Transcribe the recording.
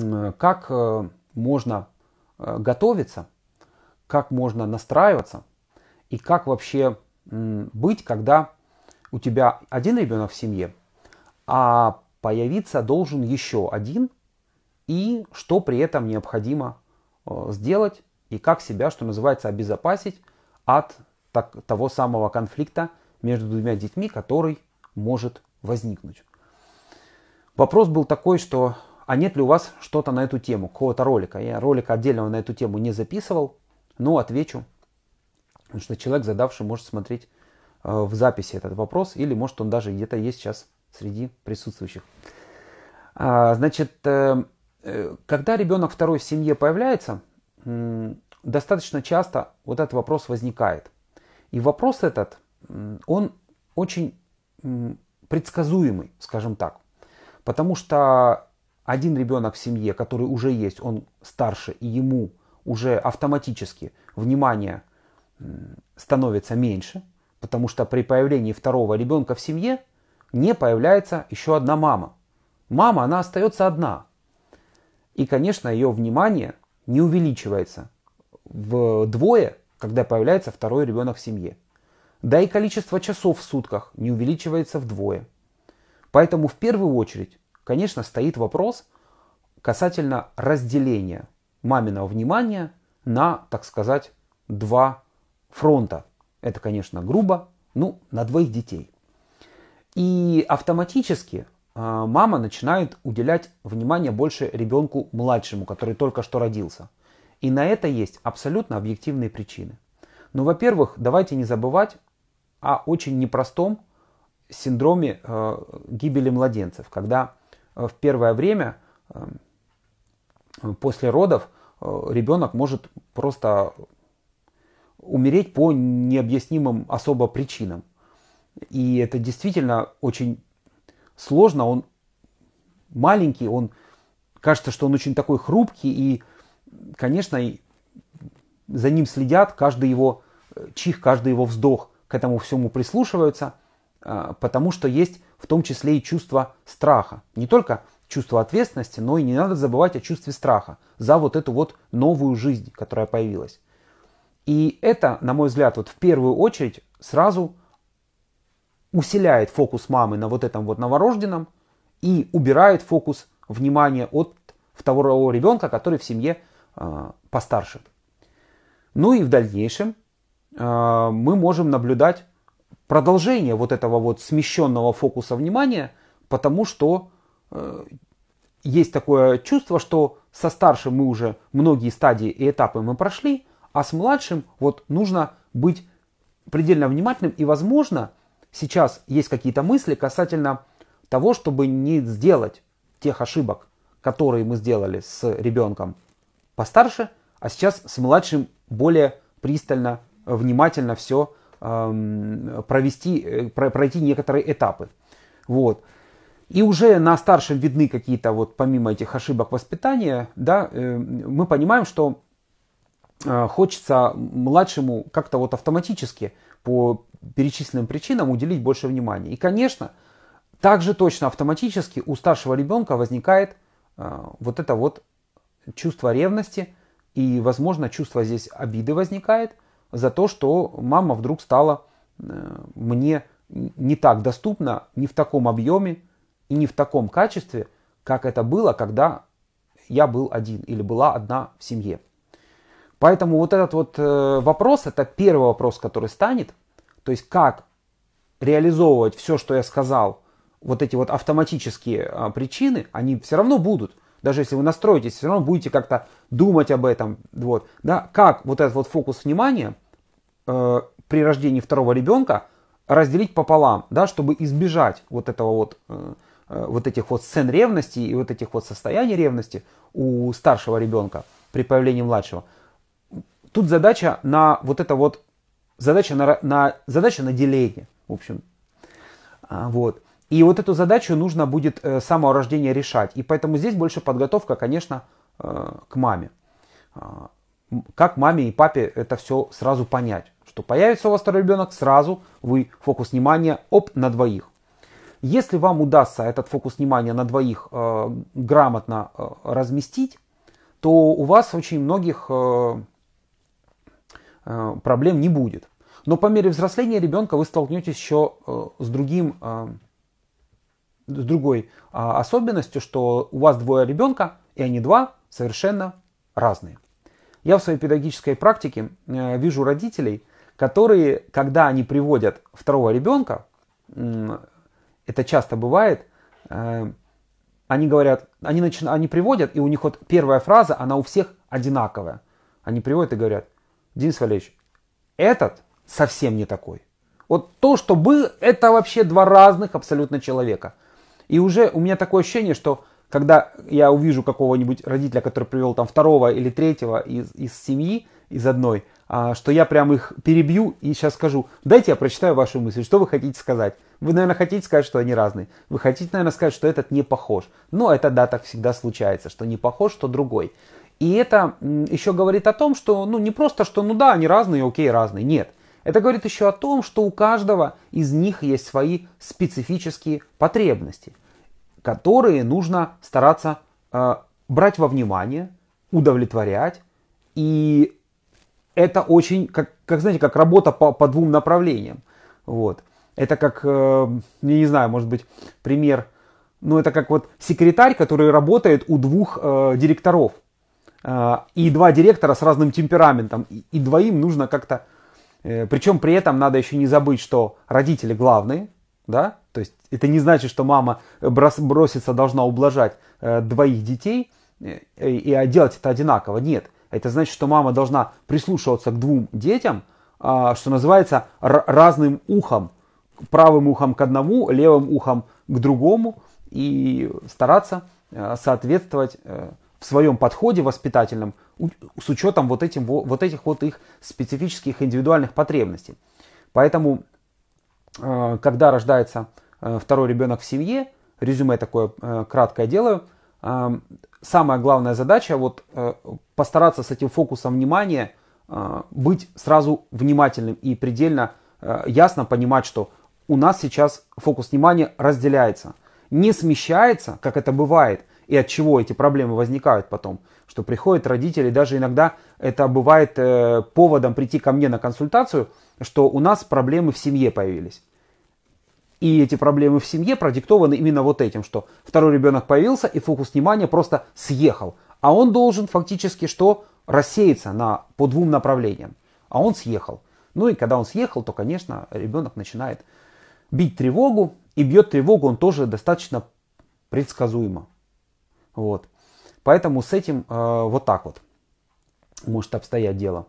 Э, как э, можно э, готовиться, как можно настраиваться и как вообще быть, когда у тебя один ребенок в семье, а появиться должен еще один, и что при этом необходимо сделать, и как себя, что называется, обезопасить от так, того самого конфликта между двумя детьми, который может возникнуть. Вопрос был такой, что а нет ли у вас что-то на эту тему, какого-то ролика. Я ролика отдельного на эту тему не записывал, но отвечу, потому что человек, задавший, может смотреть э, в записи этот вопрос, или может он даже где-то есть сейчас среди присутствующих. А, значит, э, э, когда ребенок второй в семье появляется, достаточно часто вот этот вопрос возникает. И вопрос этот, он очень предсказуемый, скажем так. Потому что один ребенок в семье, который уже есть, он старше, и ему уже автоматически внимание становится меньше, потому что при появлении второго ребенка в семье не появляется еще одна мама. Мама, она остается одна. И, конечно, ее внимание не увеличивается вдвое, когда появляется второй ребенок в семье. Да и количество часов в сутках не увеличивается вдвое. Поэтому в первую очередь конечно, стоит вопрос касательно разделения маминого внимания на, так сказать, два фронта. Это, конечно, грубо, ну, на двоих детей. И автоматически а, мама начинает уделять внимание больше ребенку младшему, который только что родился. И на это есть абсолютно объективные причины. Ну, во-первых, давайте не забывать о очень непростом синдроме э, гибели младенцев, когда Э, в первое время эм, после родов э, ребенок может просто умереть по необъяснимым особо причинам. И это действительно очень сложно. Он маленький, он кажется, что он очень такой хрупкий, и, конечно, за ним следят, каждый его э, чих, каждый его вздох к этому всему прислушиваются – а, потому что есть в том числе и чувство страха. Не только чувство ответственности, но и не надо забывать о чувстве страха за вот эту вот новую жизнь, которая появилась. И это, на мой взгляд, вот в первую очередь сразу усиляет фокус мамы на вот этом вот новорожденном и убирает фокус внимания от второго ребенка, который в семье э, постарше. Ну и в дальнейшем э, мы можем наблюдать продолжение вот этого вот смещенного фокуса внимания, потому что э, есть такое чувство, что со старшим мы уже многие стадии и этапы мы прошли, а с младшим вот нужно быть предельно внимательным и, возможно, сейчас есть какие-то мысли касательно того, чтобы не сделать тех ошибок, которые мы сделали с ребенком постарше, а сейчас с младшим более пристально, внимательно все провести, э, пройти некоторые этапы. Вот. И уже на старшем видны какие-то, вот помимо этих ошибок воспитания, да, э, мы понимаем, что э, хочется младшему как-то вот автоматически по перечисленным причинам уделить больше внимания. И, конечно, также точно автоматически у старшего ребенка возникает вот это вот чувство ревности и, возможно, чувство здесь обиды возникает – за то, что мама вдруг стала э, мне не так доступна, не в таком объеме и не в таком качестве, как это было, когда я был один или была одна в семье. Поэтому вот этот вот э, вопрос, это первый вопрос, который станет, то есть как реализовывать все, что я сказал, вот эти вот автоматические а, причины, они все равно будут – даже если вы настроитесь, все равно будете как-то думать об этом. Вот, да? Как вот этот вот фокус внимания э, при рождении второго ребенка разделить пополам, да, чтобы избежать вот этого вот, э, э, вот этих вот сцен ревности и вот этих вот состояний ревности у старшего ребенка при появлении младшего. Тут задача на вот это вот, задача на, на, задача на деление, в общем. А, вот. И вот эту задачу нужно будет э, с самого рождения решать. И поэтому здесь больше подготовка, конечно, э, к маме. А, как маме и папе это все сразу понять. Что появится у вас второй ребенок, сразу вы фокус внимания оп на двоих. Если вам удастся этот фокус внимания на двоих э, грамотно э, разместить, то у вас очень многих э, э, проблем не будет. Но по мере взросления ребенка вы столкнетесь еще э, с другим э, с другой а, особенностью, что у вас двое ребенка, и они два совершенно разные. Я в своей педагогической практике э, вижу родителей, которые, когда они приводят второго ребенка, э, это часто бывает, э, они говорят, они, начи... они приводят, и у них вот первая фраза, она у всех одинаковая. Они приводят и говорят, Денис Валерьевич, этот совсем не такой. Вот то, что был, это вообще два разных абсолютно человека – и уже у меня такое ощущение, что когда я увижу какого-нибудь родителя, который привел там второго или третьего из, из семьи, из одной, а, что я прям их перебью и сейчас скажу, дайте я прочитаю вашу мысль, что вы хотите сказать. Вы, наверное, хотите сказать, что они разные. Вы хотите, наверное, сказать, что этот не похож. Но это, да, так всегда случается, что не похож, что другой. И это еще говорит о том, что, ну, не просто, что, ну да, они разные, окей, разные. Нет. Это говорит еще о том, что у каждого из них есть свои специфические потребности, которые нужно стараться э, брать во внимание, удовлетворять. И это очень, как, как знаете, как работа по, по двум направлениям. Вот. Это как, э, не знаю, может быть, пример, ну это как вот секретарь, который работает у двух э, директоров. Э, и два директора с разным темпераментом. И, и двоим нужно как-то Э, Причем при этом надо еще не забыть, что родители главные, да, то есть это не значит, что мама э, бросится, должна ублажать э, двоих детей и а делать это одинаково. Нет, это значит, что мама должна прислушиваться к двум детям, а, что называется, разным ухом, правым ухом к одному, левым ухом к другому, и стараться соответствовать в своем подходе воспитательном с учетом вот, этим, вот этих вот их специфических индивидуальных потребностей. Поэтому, э, когда рождается э, второй ребенок в семье, резюме такое э, краткое делаю, самая главная задача вот постараться с этим фокусом внимания быть сразу внимательным и предельно ясно понимать, что у нас сейчас фокус внимания разделяется, не смещается, как это бывает – и от чего эти проблемы возникают потом. Что приходят родители, даже иногда это бывает э, поводом прийти ко мне на консультацию, что у нас проблемы в семье появились. И эти проблемы в семье продиктованы именно вот этим, что второй ребенок появился и фокус внимания просто съехал. А он должен фактически что? Рассеяться на, по двум направлениям. А он съехал. Ну и когда он съехал, то, конечно, ребенок начинает бить тревогу. И бьет тревогу он тоже достаточно предсказуемо. Вот. Поэтому с этим э, вот так вот может обстоять дело.